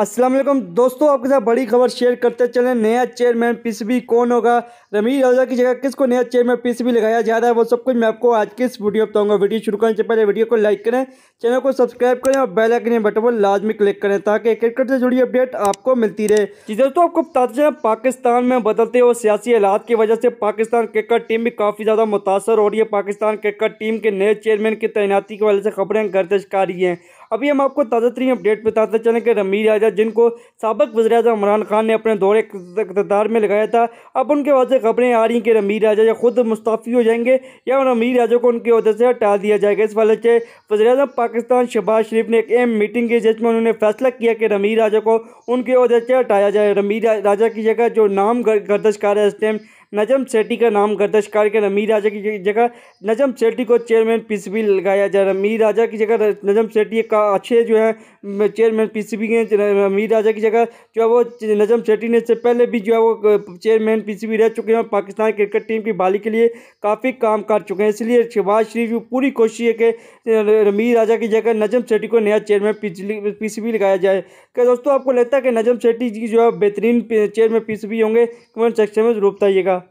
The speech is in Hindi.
असलम दोस्तों आपके साथ बड़ी खबर शेयर करते चले नया चेयरमैन पीसीबी कौन होगा रमीर राजा की जगह किसको नया चेयरमैन पीसीबी लगाया जा रहा है वो सब कुछ मैं आपको आज की इस वीडियो बताऊंगा वीडियो शुरू करने से पहले वीडियो को लाइक करें चैनल को सब्सक्राइब करें और बेल आइकन बटन पर लाजमी क्लिक करें ताकि क्रिकेट से जुड़ी अपडेट आपको मिलती रहे जी दोस्तों आपको बताते चले पाकिस्तान में बदलते हुए सियासी हालात की वजह से पाकिस्तान क्रिकेट टीम भी काफ़ी ज़्यादा मुतासर हो रही है पाकिस्तान क्रिकेट टीम के नए चेयरमैन की तैनाती की वजह से खबरें गर्दश कर रही हैं अभी हम आपको ताज़ा तरीन अपडेट बताते चलें कि रमीर राजा जिनको सबक वजी इमरान खान ने अपने दौरे इकतदार में लगाया था अब उनके से खबरें आ रही कि रमीर राजा या खुद मुस्ताफ़ी हो जाएंगे या रमीर राजा को उनके अहदे से हटा दिया जाएगा इस वाले से वजर अजम पाकिस्तान शहबाज शरीफ ने एक अहम मीटिंग की जिसमें उन्होंने फैसला किया कि रमीर राजा को उनके अहदे से हटाया जाए रमीर राजा की जगह जो नाम गर्दश गर्दशकार है इस टाइम नजम सेठी का नाम गर्दश कार्यक्रम रमीर राजा की जगह नजम सेठी को चेयरमैन पीसीबी लगाया जाए रमीर राजा की जगह नजम सेठी का अच्छे जो है चेयरमैन पीसीबी के रमीर राजा की जगह जो है वो नजम सेठी ने इससे पहले भी जो है वो चेयरमैन पीसीबी रह चुके हैं और पाकिस्तान क्रिकेट टीम की बहाली के लिए काफ़ी काम कर चुके हैं इसलिए शहबाज शरीफ की पूरी कोशिश है कि रमीर राजा की जगह नजम सेठी को नया चेयरमैन पी बी लगाया जाए क्या दोस्तों आपको लगता है कि नजम सेठी जी जो है बेहतरीन चेयरमैन बी होंगे कमेंट सेक्शन में जरूर बताइएगा